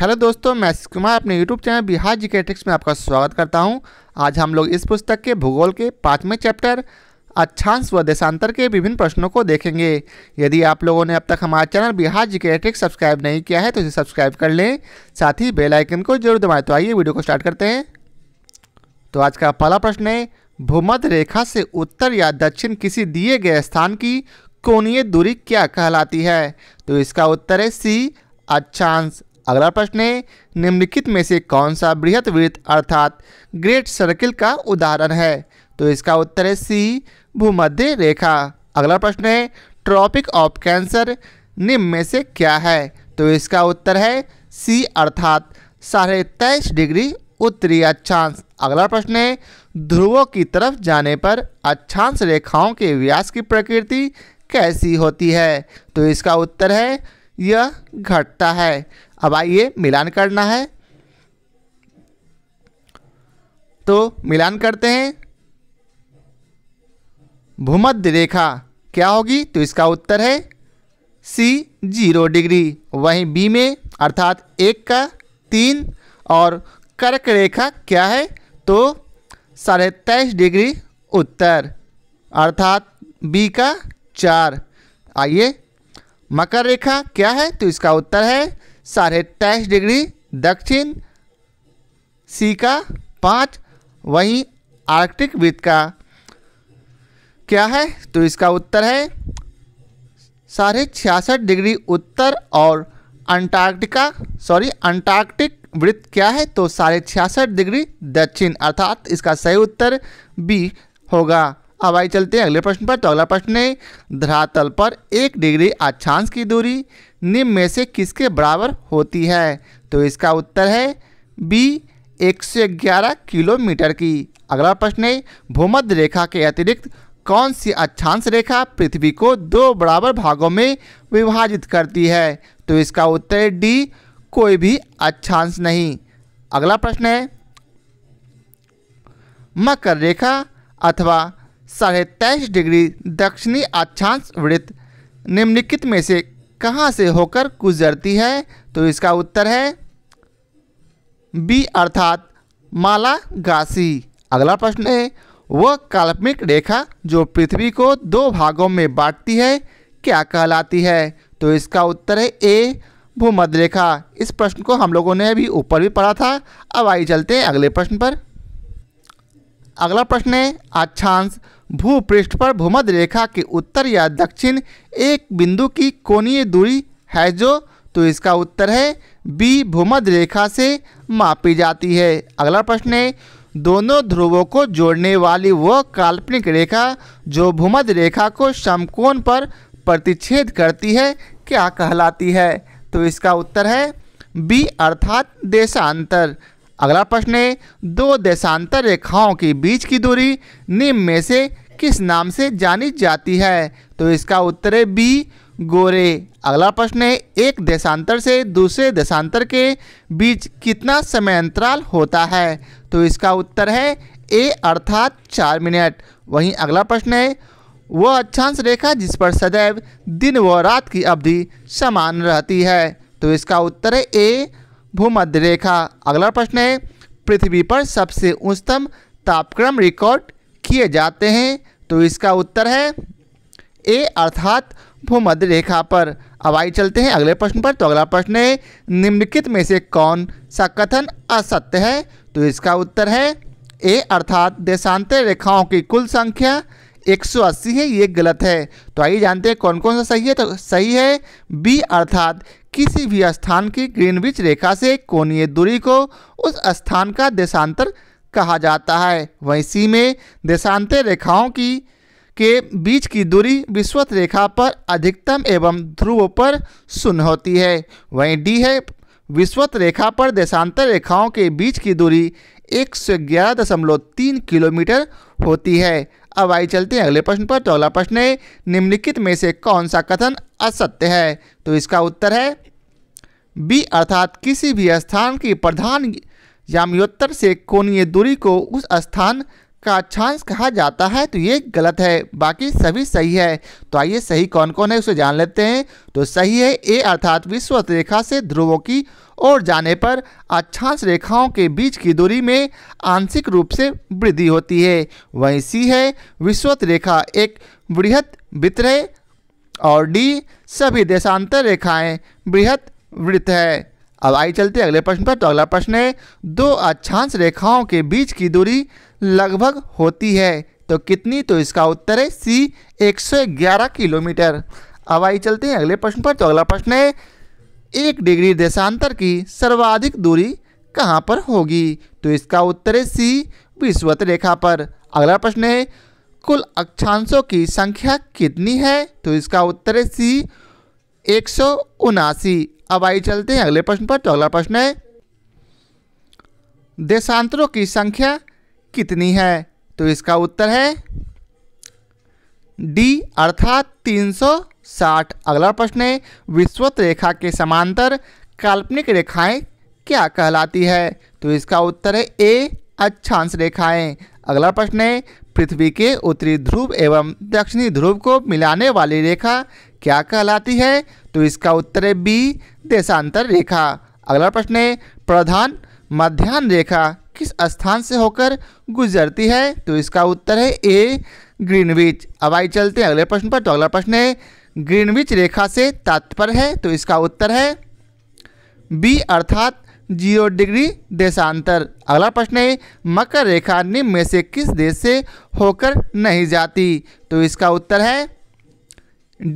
hello दोस्तों मैं कुमार अपने यूट्यूब चैनल बिहार जी के में आपका स्वागत करता हूं आज हम लोग इस पुस्तक के भूगोल के पाँचवें चैप्टर अच्छांश व देशांतर के विभिन्न प्रश्नों को देखेंगे यदि आप लोगों ने अब तक हमारा चैनल बिहार जी के सब्सक्राइब नहीं किया है तो इसे सब्सक्राइब कर लें साथ ही बेलाइकन को जरूर दबाएँ तो आइए वीडियो को स्टार्ट करते हैं तो आज का पहला प्रश्न है भूमध्य रेखा से उत्तर या दक्षिण किसी दिए गए स्थान की कोणीय दूरी क्या कहलाती है तो इसका उत्तर है सी अच्छांश अगला प्रश्न है निम्नलिखित में से कौन सा बृहत वृत्त अर्थात ग्रेट सर्किल का उदाहरण है तो इसका उत्तर है सी भूमध्य रेखा अगला प्रश्न है ट्रॉपिक ऑफ कैंसर निम्न में से क्या है तो इसका उत्तर है सी अर्थात साढ़े तेईस डिग्री उत्तरी अक्षांश अगला प्रश्न है ध्रुवों की तरफ जाने पर अक्षांश रेखाओं के व्यास की प्रकृति कैसी होती है तो इसका उत्तर है यह घटता है अब आइए मिलान करना है तो मिलान करते हैं भूमध्य रेखा क्या होगी तो इसका उत्तर है सी जीरो डिग्री वहीं बी में अर्थात एक का तीन और कर्क रेखा क्या है तो साढ़े तेईस डिग्री उत्तर अर्थात बी का चार आइए मकर रेखा क्या है तो इसका उत्तर है साढ़े तेईस डिग्री दक्षिण सी का पाँच वहीं आर्कटिक वृत्त का क्या है तो इसका उत्तर है साढ़े छियासठ डिग्री उत्तर और अंटार्कटिका सॉरी अंटार्कटिक वृत्त क्या है तो साढ़े छियासठ डिग्री दक्षिण अर्थात इसका सही उत्तर बी होगा अब आइए चलते हैं अगले प्रश्न पर तो अगला प्रश्न है धरातल पर एक डिग्री अक्षांश की दूरी निम्न में से किसके बराबर होती है तो इसका उत्तर है बी 111 किलोमीटर की अगला प्रश्न है भूमध्य रेखा के अतिरिक्त कौन सी अक्षांश रेखा पृथ्वी को दो बराबर भागों में विभाजित करती है तो इसका उत्तर है डी कोई भी अक्षांश नहीं अगला प्रश्न है मकर रेखा अथवा साढ़े तेईस डिग्री दक्षिणी अक्षांश वृत्त निम्नलिखित में से कहाँ से होकर गुजरती है तो इसका उत्तर है बी अर्थात माला गासी अगला प्रश्न है वह काल्पनिक रेखा जो पृथ्वी को दो भागों में बांटती है क्या कहलाती है तो इसका उत्तर है ए भूमध्य रेखा इस प्रश्न को हम लोगों ने अभी ऊपर भी पढ़ा था अब आइए चलते हैं अगले प्रश्न पर अगला प्रश्न है अक्षांश भूपृष्ठ पर भूमध रेखा के उत्तर या दक्षिण एक बिंदु की कोणीय दूरी है जो तो इसका उत्तर है बी भूमध्य रेखा से मापी जाती है अगला प्रश्न है दोनों ध्रुवों को जोड़ने वाली वह काल्पनिक रेखा जो भूमध रेखा को समकोण पर प्रतिच्छेद करती है क्या कहलाती है तो इसका उत्तर है बी अर्थात देशांतर अगला प्रश्न है दो देशांतर रेखाओं के बीच की दूरी निम्न में से किस नाम से जानी जाती है तो इसका उत्तर है बी गोरे अगला प्रश्न है एक देशांतर से दूसरे देशांतर के बीच कितना समय अंतराल होता है तो इसका उत्तर है ए अर्थात चार मिनट वहीं अगला प्रश्न है वह अक्षांश रेखा जिस पर सदैव दिन व रात की अवधि समान रहती है तो इसका उत्तर है ए भूमध्य रेखा अगला प्रश्न है पृथ्वी पर सबसे उच्चतम तापक्रम रिकॉर्ड किए जाते हैं तो इसका उत्तर है ए अर्थात भूमध्य रेखा पर अब आई चलते हैं अगले प्रश्न पर तो अगला प्रश्न है निम्नलिखित में से कौन सा कथन असत्य है तो इसका उत्तर है ए अर्थात देशांतर रेखाओं की कुल संख्या 180 है ये गलत है तो आइए जानते हैं कौन कौन सा सही है तो सही है बी अर्थात किसी भी स्थान की ग्रीनविच रेखा से कोणीय दूरी को उस स्थान का देशांतर कहा जाता है वहीं सी में देशांतर रेखाओं की के बीच की दूरी विश्वत रेखा पर अधिकतम एवं ध्रुव पर शून्य होती है वहीं डी है विश्वत रेखा पर देशांतर रेखाओं के बीच की दूरी एक किलोमीटर होती है अब आई चलते हैं अगले प्रश्न पर तो अगला प्रश्न है निम्नलिखित में से कौन सा कथन असत्य है तो इसका उत्तर है बी अर्थात किसी भी स्थान की प्रधान याम्योत्तर से कोणीय दूरी को उस स्थान का अक्षांश कहा जाता है तो ये गलत है बाकी सभी सही है तो आइए सही कौन कौन है उसे जान लेते हैं तो सही है ए अर्थात विश्व रेखा से ध्रुवों की ओर जाने पर अक्षांश रेखाओं के बीच की दूरी में आंशिक रूप से वृद्धि होती है वहीं सी है विश्वत रेखा एक वृहत वृत्त है और डी सभी देशांतर रेखाएं वृहत वृत्त है अब आई चलते अगले प्रश्न पर तो अगला प्रश्न है दो अक्षांश रेखाओं के बीच की दूरी लगभग होती है तो कितनी तो इसका उत्तर है सी 111 किलोमीटर अब आई चलते हैं अगले प्रश्न पर तो अगला प्रश्न है एक डिग्री देशांतर की सर्वाधिक दूरी कहाँ पर होगी तो इसका उत्तर है सी विश्वत रेखा पर अगला प्रश्न है कुल अक्षांशों की संख्या कितनी है तो इसका उत्तर है सी एक अब आई चलते हैं अगले प्रश्न पर तो अगला प्रश्न है देशांतरों की संख्या कितनी है तो इसका उत्तर है डी अर्थात 360 अगला प्रश्न है विश्वत रेखा के समांतर काल्पनिक रेखाएं क्या कहलाती है तो इसका उत्तर है ए अक्षांश रेखाएं अगला प्रश्न है पृथ्वी के उत्तरी ध्रुव एवं दक्षिणी ध्रुव को मिलाने वाली रेखा क्या कहलाती है तो इसका उत्तर है बी देशांतर रेखा अगला प्रश्न है प्रधान मध्यान्ह रेखा किस स्थान से होकर गुजरती है तो इसका उत्तर है ए ग्रीनविच अब आई चलते हैं अगले प्रश्न पर तो अगला प्रश्न है ग्रीनविच रेखा से तात्पर्य है तो इसका उत्तर है बी अर्थात जीरो डिग्री देशांतर अगला प्रश्न है मकर रेखा निम्न में से किस देश से होकर नहीं जाती तो इसका उत्तर है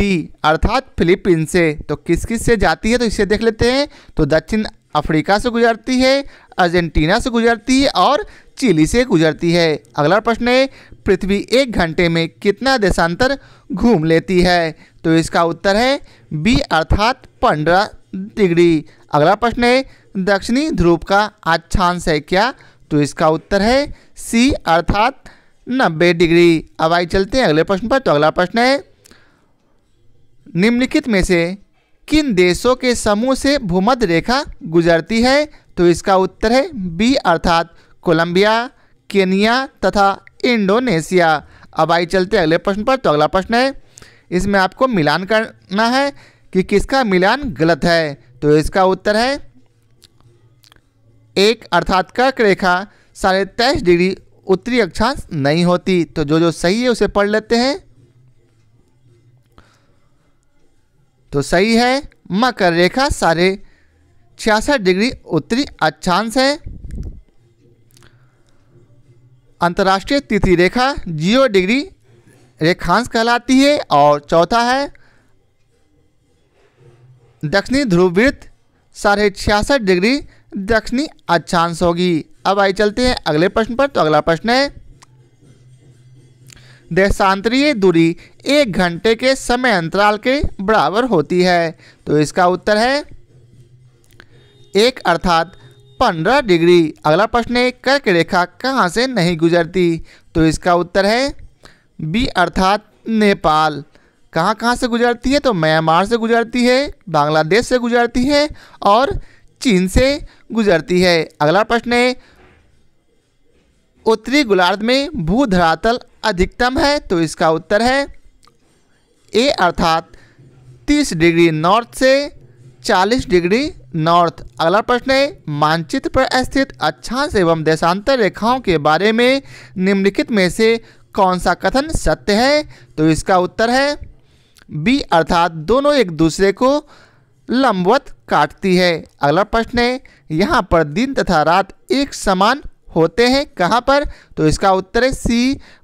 डी अर्थात फिलीपीन से तो किस किस से जाती है तो इसे देख लेते हैं तो दक्षिण अफ्रीका से गुजरती है अर्जेंटीना से गुजरती है और चिली से गुजरती है अगला प्रश्न है पृथ्वी एक घंटे में कितना देशांतर घूम लेती है तो इसका उत्तर है बी अर्थात पंद्रह डिग्री अगला प्रश्न है दक्षिणी ध्रुव का आच्छांश है क्या तो इसका उत्तर है सी अर्थात नब्बे डिग्री अब आई चलते हैं अगले प्रश्न पर तो अगला प्रश्न है निम्नलिखित में से किन देशों के समूह से भूमध्य रेखा गुजरती है तो इसका उत्तर है बी अर्थात कोलंबिया केनिया तथा इंडोनेशिया अब आई चलते अगले प्रश्न पर तो अगला प्रश्न है इसमें आपको मिलान करना है कि किसका मिलान गलत है तो इसका उत्तर है एक अर्थात कर्क रेखा साढ़े तेईस डिग्री उत्तरी अक्षांश नहीं होती तो जो जो सही है उसे पढ़ लेते हैं तो सही है मकर रेखा साढ़े छियासठ डिग्री उत्तरी अक्षांश है अंतर्राष्ट्रीय तिथि रेखा जीरो डिग्री रेखांश कहलाती है और चौथा है दक्षिणी ध्रुव वृत्त साढ़े छियासठ डिग्री दक्षिणी अक्षांश होगी अब आइए चलते हैं अगले प्रश्न पर तो अगला प्रश्न है देशांतरीय दूरी एक घंटे के समय अंतराल के बराबर होती है तो इसका उत्तर है एक अर्थात पंद्रह डिग्री अगला प्रश्न है कर्क रेखा कहाँ से नहीं गुजरती तो इसका उत्तर है बी अर्थात नेपाल कहाँ कहाँ से गुजरती है तो म्यांमार से गुजरती है बांग्लादेश से गुजरती है और चीन से गुजरती है अगला प्रश्न है उत्तरी गोलार्ध में भूधरातल अधिकतम है तो इसका उत्तर है ए अर्थात 30 डिग्री नॉर्थ से 40 डिग्री नॉर्थ अगला प्रश्न है मानचित्र पर स्थित अक्षांश एवं देशांतर रेखाओं के बारे में निम्नलिखित में से कौन सा कथन सत्य है तो इसका उत्तर है बी अर्थात दोनों एक दूसरे को लंबवत काटती है अगला प्रश्न है यहाँ पर दिन तथा रात एक समान होते हैं कहाँ पर तो इसका उत्तर है सी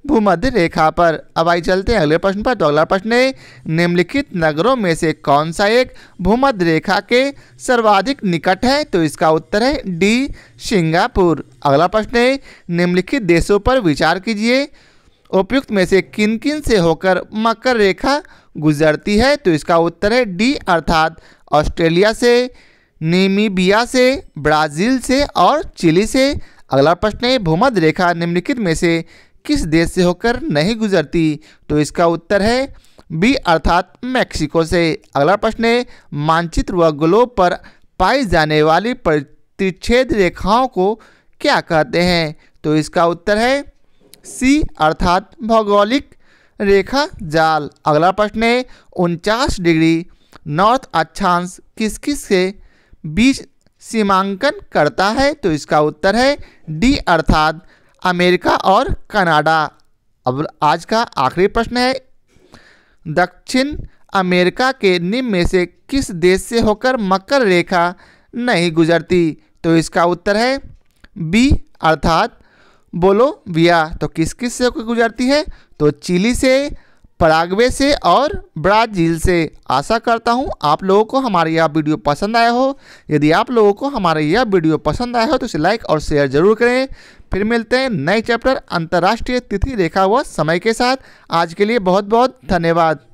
भूमध्य रेखा पर अब आई चलते हैं अगले प्रश्न पर तो अगला प्रश्न है निम्नलिखित नगरों में से कौन सा एक भूमध्य रेखा के सर्वाधिक निकट है तो इसका उत्तर है डी सिंगापुर अगला प्रश्न है निम्नलिखित देशों पर विचार कीजिए उपयुक्त में से किन किन से होकर मकर रेखा गुजरती है तो इसका उत्तर है डी अर्थात ऑस्ट्रेलिया से नीमीबिया से ब्राज़ील से और चिली से अगला प्रश्न है भूमध्य रेखा निम्नलिखित में से किस देश से होकर नहीं गुजरती तो इसका उत्तर है बी अर्थात मैक्सिको से अगला प्रश्न है मानचित्र व ग्लोब पर पाई जाने वाली प्रतिच्छेद रेखाओं को क्या कहते हैं तो इसका उत्तर है सी अर्थात भौगोलिक रेखा जाल अगला प्रश्न है उनचास डिग्री नॉर्थ अक्षांश किस किस के बीच सीमांकन करता है तो इसका उत्तर है डी अर्थात अमेरिका और कनाडा अब आज का आखिरी प्रश्न है दक्षिण अमेरिका के निम्न में से किस देश से होकर मकर रेखा नहीं गुजरती तो इसका उत्तर है बी अर्थात बोलोविया तो किस किस से होकर गुजरती है तो चिली से पराग्वे से और ब्राज़ील से आशा करता हूँ आप लोगों को हमारी यह वीडियो पसंद आया हो यदि आप लोगों को हमारी यह वीडियो पसंद आया हो तो इसे लाइक और शेयर जरूर करें फिर मिलते हैं नए चैप्टर अंतर्राष्ट्रीय तिथि रेखा व समय के साथ आज के लिए बहुत बहुत धन्यवाद